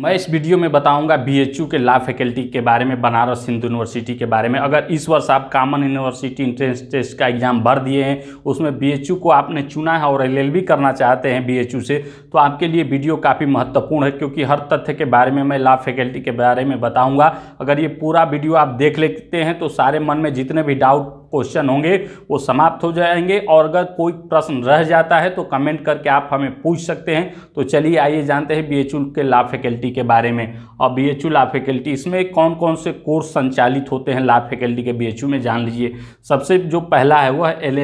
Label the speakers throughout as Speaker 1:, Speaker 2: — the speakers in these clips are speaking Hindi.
Speaker 1: मैं इस वीडियो में बताऊंगा बीएचयू के लॉ फैकल्टी के बारे में बनारस हिंदू यूनिवर्सिटी के बारे में अगर इस वर्ष आप कॉमन यूनिवर्सिटी इंट्रेंस टेस्ट का एग्ज़ाम भर दिए हैं उसमें बीएचयू को आपने चुना है और एल करना चाहते हैं बीएचयू से तो आपके लिए वीडियो काफ़ी महत्वपूर्ण है क्योंकि हर तथ्य के बारे में मैं लॉ फैकल्टी के बारे में बताऊँगा अगर ये पूरा वीडियो आप देख लेते हैं तो सारे मन में जितने भी डाउट क्वेश्चन होंगे वो समाप्त हो जाएंगे और अगर कोई प्रश्न रह जाता है तो कमेंट करके आप हमें पूछ सकते हैं तो चलिए आइए जानते हैं बी के लॉ फैकल्टी के बारे में और बी एच लॉ फैकल्टी इसमें कौन कौन से कोर्स संचालित होते हैं लॉ फैकल्टी के बी में जान लीजिए सबसे जो पहला है वह एल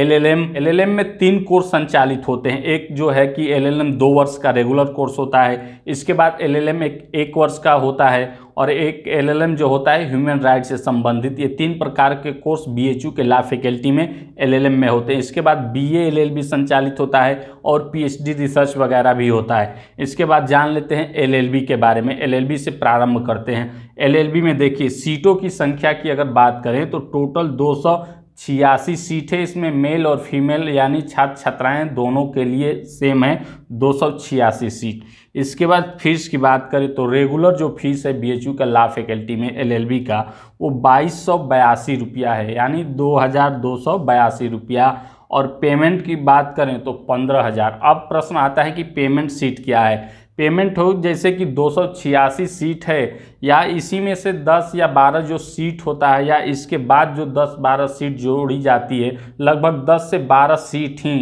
Speaker 1: एलएलएम एलएलएम में तीन कोर्स संचालित होते हैं एक जो है कि एलएलएम दो वर्ष का रेगुलर कोर्स होता है इसके बाद एलएलएम एक एक वर्ष का होता है और एक एलएलएम जो होता है ह्यूमन राइट से संबंधित ये तीन प्रकार के कोर्स बीएचयू के ला फैकल्टी में एलएलएम में होते हैं इसके बाद बीए एलएलबी संचालित होता है और डी रिसर्च वगैरह भी होता है इसके बाद जान लेते हैं बी के बारे में बी से प्रारंभ करते हैं बी में देखिए सीटों की संख्या की अगर बात करें तो टोटल दो छियासी सीट है इसमें मेल और फीमेल यानी छात्र छात्राएं दोनों के लिए सेम है दो सौ छियासी सीट इसके बाद फीस की बात करें तो रेगुलर जो फीस है बीएचयू का लॉ फैकल्टी में एलएलबी का वो बाईस सौ बयासी रुपया है यानी दो हज़ार दो सौ बयासी रुपया और पेमेंट की बात करें तो पंद्रह हज़ार अब प्रश्न आता है कि पेमेंट सीट क्या है पेमेंट हो जैसे कि दो सीट है या इसी में से 10 या 12 जो सीट होता है या इसके बाद जो 10-12 सीट जोड़ी जाती है लगभग 10 से 12 सीट ही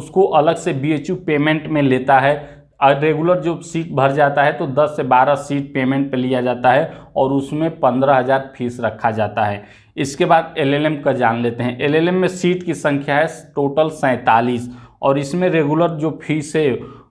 Speaker 1: उसको अलग से यू पेमेंट में लेता है और रेगुलर जो सीट भर जाता है तो 10 से 12 सीट पेमेंट पे लिया जाता है और उसमें पंद्रह हज़ार फीस रखा जाता है इसके बाद एलएलएम का जान लेते हैं एलएलएम में सीट की संख्या है टोटल सैंतालीस और इसमें रेगुलर जो फीस है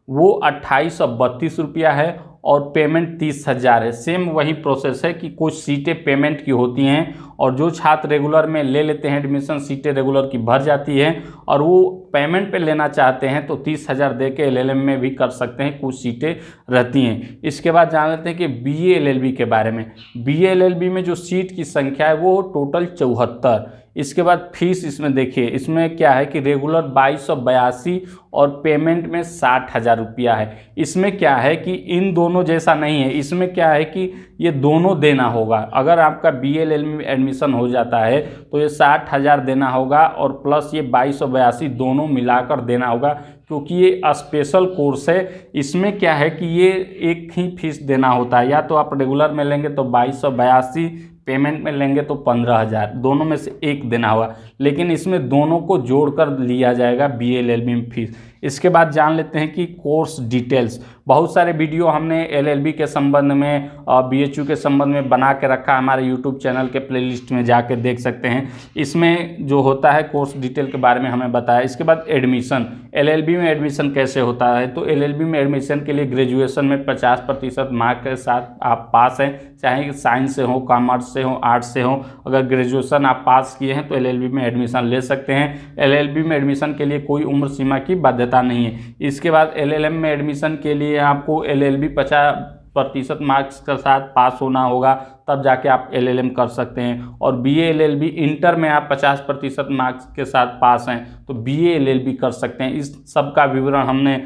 Speaker 1: वो अट्ठाईस सौ बत्तीस रुपया है और पेमेंट तीस हज़ार है सेम वही प्रोसेस है कि कुछ सीटें पेमेंट की होती हैं और जो छात्र रेगुलर में ले लेते हैं एडमिशन सीटें रेगुलर की भर जाती है और वो पेमेंट पे लेना चाहते हैं तो तीस हज़ार दे के एल में भी कर सकते हैं कुछ सीटें रहती हैं इसके बाद जान लेते हैं कि बी एल के बारे में बी एल में जो सीट की संख्या है वो टोटल चौहत्तर इसके बाद फीस इसमें देखिए इसमें क्या है कि रेगुलर बाईस सौ बयासी और पेमेंट में साठ हज़ार रुपया है इसमें क्या है कि इन दोनों जैसा नहीं है इसमें क्या है कि ये दोनों देना होगा अगर आपका बी एल एल में एडमिशन हो जाता है तो ये साठ हज़ार देना होगा और प्लस ये बाईस सौ बयासी दोनों मिलाकर देना होगा क्योंकि ये स्पेशल कोर्स है इसमें क्या है कि ये एक ही फीस देना होता है या तो आप रेगुलर में लेंगे तो बाईस सौ बयासी पेमेंट में लेंगे तो पंद्रह हज़ार दोनों में से एक देना होगा लेकिन इसमें दोनों को जोड़कर लिया जाएगा बी एल एल में फीस इसके बाद जान लेते हैं कि कोर्स डिटेल्स बहुत सारे वीडियो हमने एलएलबी के संबंध में बी के संबंध में बना के रखा हमारे यूट्यूब चैनल के प्लेलिस्ट में जा देख सकते हैं इसमें जो होता है कोर्स डिटेल के बारे में हमें बताया इसके बाद एडमिशन एलएलबी में एडमिशन कैसे होता है तो एलएलबी में एडमिशन के लिए ग्रेजुएशन में पचास प्रतिशत मार्क के साथ आप पास हैं चाहे साइंस से हो कॉमर्स से हो आर्ट्स से हो अगर ग्रेजुएशन आप पास किए हैं तो एल में एडमिशन ले सकते हैं एल में एडमिशन के लिए कोई उम्र सीमा की बाध्यता नहीं है इसके बाद एलएलएम में एडमिशन के लिए आपको एलएलबी पचास प्रतिशत मार्क्स के साथ पास होना होगा तब जाके आप एलएलएम कर सकते हैं और बी एल एल भी इंटर में आप 50 प्रतिशत मार्क्स के साथ पास हैं तो बी एल एल भी कर सकते हैं इस सब का विवरण हमने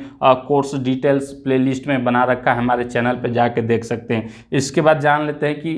Speaker 1: कोर्स डिटेल्स प्लेलिस्ट में बना रखा है हमारे चैनल पर जाके देख सकते हैं इसके बाद जान लेते हैं कि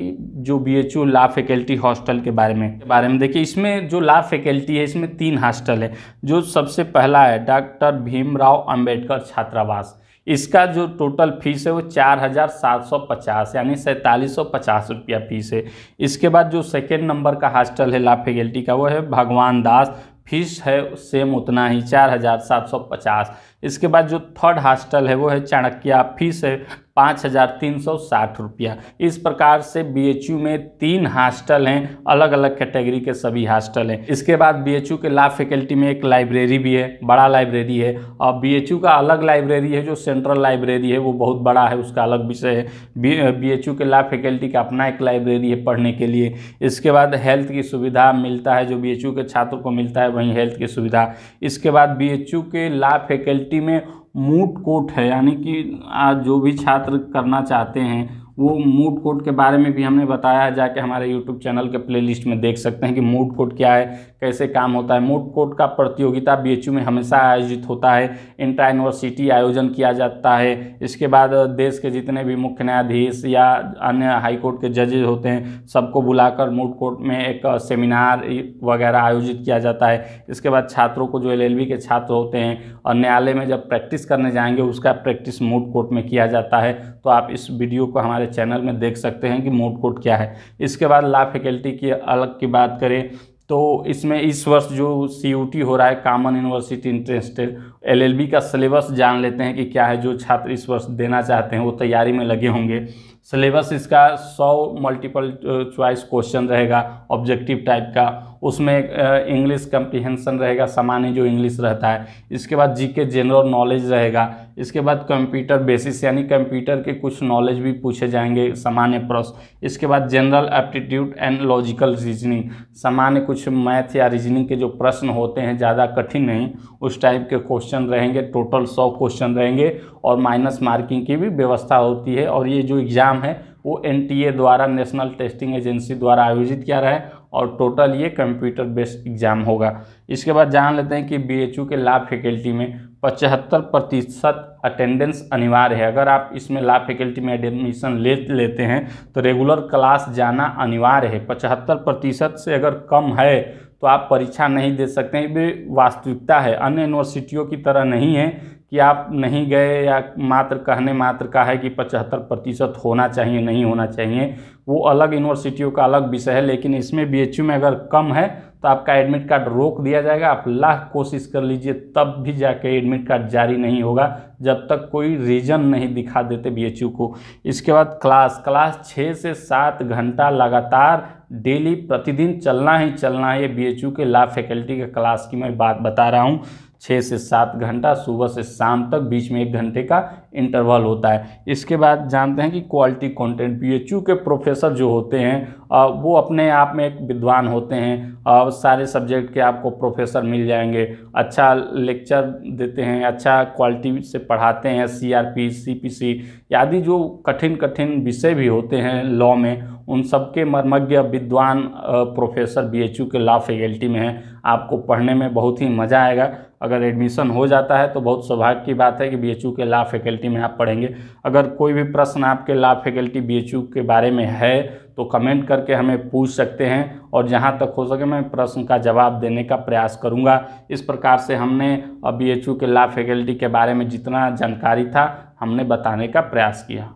Speaker 1: जो B H U law faculty hostel के बारे में के बारे में देखिए इसमें जो ला फैकल्टी है इसमें तीन हॉस्टल है जो सबसे पहला है डॉक्टर भीमराव अम्बेडकर छात्रावास इसका जो टोटल फीस है वो चार हज़ार सात सौ पचास यानी सैंतालीस सौ पचास रुपया फीस है इसके बाद जो सेकेंड नंबर का हॉस्टल है ला फैकल्टी का वो है भगवान दास फीस है सेम उतना ही चार हज़ार सात सौ पचास इसके बाद जो थर्ड हॉस्टल है वो है चाणक्य फीस है पाँच हज़ार तीन सौ साठ रुपया इस प्रकार से बीएचयू में तीन हॉस्टल हैं अलग अलग कैटेगरी के सभी हॉस्टल हैं इसके बाद बीएचयू के ला फैकल्टी में एक लाइब्रेरी भी है बड़ा लाइब्रेरी है और बीएचयू का अलग लाइब्रेरी है जो सेंट्रल लाइब्रेरी है वो बहुत बड़ा है उसका अलग विषय है बी के ला फैकल्टी का अपना एक लाइब्रेरी है पढ़ने के लिए इसके बाद हेल्थ की सुविधा मिलता है जो बी के छात्रों को मिलता है वहीं हेल्थ की सुविधा इसके बाद बी के ला फैकल्टी जीएसटी में मूट कोट है यानी कि आज जो भी छात्र करना चाहते हैं वो मूड कोड के बारे में भी हमने बताया है जाके हमारे यूट्यूब चैनल के प्लेलिस्ट में देख सकते हैं कि मूड कोड क्या है कैसे काम होता है मूड कोड का प्रतियोगिता बी में हमेशा आयोजित होता है इंटर यूनिवर्सिटी आयोजन किया जाता है इसके बाद देश के जितने भी मुख्य न्यायाधीश या अन्य हाईकोर्ट के जजेज होते हैं सबको बुलाकर मूड कोर्ट में एक सेमिनार वगैरह आयोजित किया जाता है इसके बाद छात्रों को जो एल के छात्र होते हैं और न्यायालय में जब प्रैक्टिस करने जाएंगे उसका प्रैक्टिस मूड कोर्ट में किया जाता है तो आप इस वीडियो को हमारे चैनल में देख सकते हैं कि मोट कोड क्या है इसके बाद ला फैकल्टी की अलग की बात करें तो इसमें इस वर्ष जो सी हो रहा है कॉमन यूनिवर्सिटी इंट्रेंस एलएलबी का सिलेबस जान लेते हैं कि क्या है जो छात्र इस वर्ष देना चाहते हैं वो तैयारी में लगे होंगे सिलेबस इसका 100 मल्टीपल चॉइस क्वेश्चन रहेगा ऑब्जेक्टिव टाइप का उसमें इंग्लिश कम्प्रीहेंसन रहेगा सामान्य जो इंग्लिश रहता है इसके बाद जीके जनरल नॉलेज रहेगा इसके बाद कंप्यूटर बेसिस यानी कंप्यूटर के कुछ नॉलेज भी पूछे जाएंगे सामान्य प्रश्न इसके बाद general aptitude and logical reasoning सामान्य कुछ मैथ या रीजनिंग के जो प्रश्न होते हैं ज़्यादा कठिन नहीं उस टाइप के क्वेश्चन रहेंगे टोटल सौ क्वेश्चन रहेंगे और माइनस मार्किंग की भी व्यवस्था होती है और ये जो एग्ज़ाम एग्ज़ाम है वो एनटीए द्वारा नेशनल टेस्टिंग एजेंसी द्वारा आयोजित किया रहा है और टोटल ये कंप्यूटर बेस्ड एग्ज़ाम होगा इसके बाद जान लेते हैं कि बीएचयू के ला फैकल्टी में पचहत्तर प्रतिशत अटेंडेंस अनिवार्य है अगर आप इसमें ला फैकल्टी में एडमिशन ले लेते हैं तो रेगुलर क्लास जाना अनिवार्य है पचहत्तर प्रतिशत से अगर कम है तो आप परीक्षा नहीं दे सकते हैं ये वास्तविकता है अन्य यूनिवर्सिटियों की तरह नहीं है कि आप नहीं गए या मात्र कहने मात्र का है कि पचहत्तर प्रतिशत होना चाहिए नहीं होना चाहिए वो अलग यूनिवर्सिटियों का अलग विषय है लेकिन इसमें बी में अगर कम है तो आपका एडमिट कार्ड रोक दिया जाएगा आप लाख कोशिश कर लीजिए तब भी जाके एडमिट कार्ड जारी नहीं होगा जब तक कोई रीज़न नहीं दिखा देते बी को इसके बाद क्लास क्लास छः से सात घंटा लगातार डेली प्रतिदिन चलना ही चलना है ये बी के ला फैकल्टी के क्लास की मैं बात बता रहा हूँ छः से सात घंटा सुबह से शाम तक बीच में एक घंटे का इंटरवल होता है इसके बाद जानते हैं कि क्वालिटी कंटेंट पीएचयू के प्रोफेसर जो होते हैं वो अपने आप में एक विद्वान होते हैं और सारे सब्जेक्ट के आपको प्रोफेसर मिल जाएंगे अच्छा लेक्चर देते हैं अच्छा क्वालिटी से पढ़ाते हैं सीआरपी सीपीसी आदि जो कठिन कठिन विषय भी होते हैं लॉ में उन सबके मर्मज्ञ विद्वान प्रोफेसर बीएचयू के लॉ फैकल्टी में हैं आपको पढ़ने में बहुत ही मज़ा आएगा अगर एडमिशन हो जाता है तो बहुत सौभाग्य की बात है कि बीएचयू के लॉ फैकल्टी में आप पढ़ेंगे अगर कोई भी प्रश्न आपके लॉ फैकल्टी बीएचयू के बारे में है तो कमेंट करके हमें पूछ सकते हैं और जहाँ तक हो सके मैं प्रश्न का जवाब देने का प्रयास करूँगा इस प्रकार से हमने बी के लॉ फैकल्टी के बारे में जितना जानकारी था हमने बताने का प्रयास किया